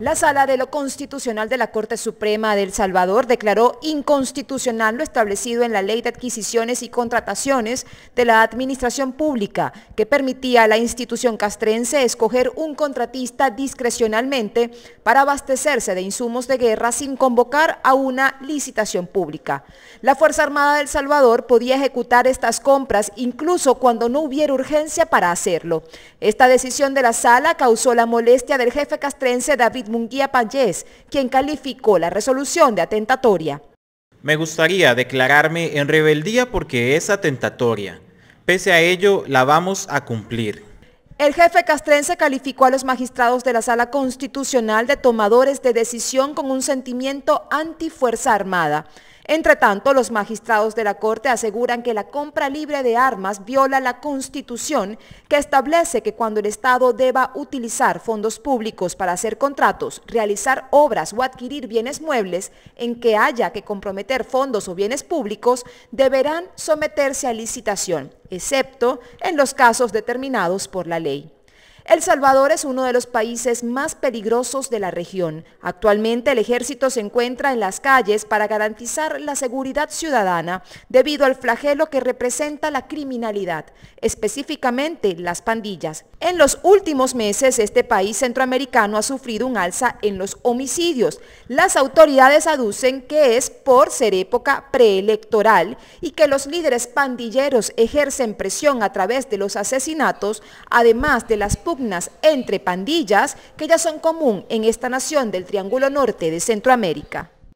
La Sala de lo Constitucional de la Corte Suprema de El Salvador declaró inconstitucional lo establecido en la Ley de Adquisiciones y Contrataciones de la Administración Pública, que permitía a la institución castrense escoger un contratista discrecionalmente para abastecerse de insumos de guerra sin convocar a una licitación pública. La Fuerza Armada de Salvador podía ejecutar estas compras incluso cuando no hubiera urgencia para hacerlo. Esta decisión de la sala causó la molestia del jefe castrense David Munguía Payés, quien calificó la resolución de atentatoria. Me gustaría declararme en rebeldía porque es atentatoria. Pese a ello, la vamos a cumplir. El jefe castrense calificó a los magistrados de la Sala Constitucional de tomadores de decisión con un sentimiento antifuerza armada. Entre tanto, los magistrados de la Corte aseguran que la compra libre de armas viola la Constitución que establece que cuando el Estado deba utilizar fondos públicos para hacer contratos, realizar obras o adquirir bienes muebles en que haya que comprometer fondos o bienes públicos, deberán someterse a licitación, excepto en los casos determinados por la ley. El Salvador es uno de los países más peligrosos de la región. Actualmente el ejército se encuentra en las calles para garantizar la seguridad ciudadana debido al flagelo que representa la criminalidad, específicamente las pandillas. En los últimos meses este país centroamericano ha sufrido un alza en los homicidios. Las autoridades aducen que es por ser época preelectoral y que los líderes pandilleros ejercen presión a través de los asesinatos, además de las entre pandillas que ya son común en esta nación del Triángulo Norte de Centroamérica.